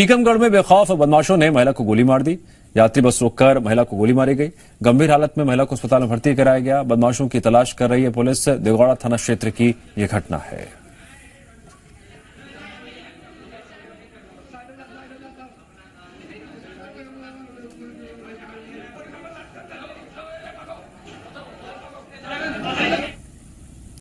टीकमगढ़ में बेखौफ बदमाशों ने महिला को गोली मार दी यात्री बस रोककर महिला को गोली मारी गई गंभीर हालत में महिला को अस्पताल में भर्ती कराया गया बदमाशों की तलाश कर रही है पुलिस देवगौड़ा थाना क्षेत्र की यह घटना है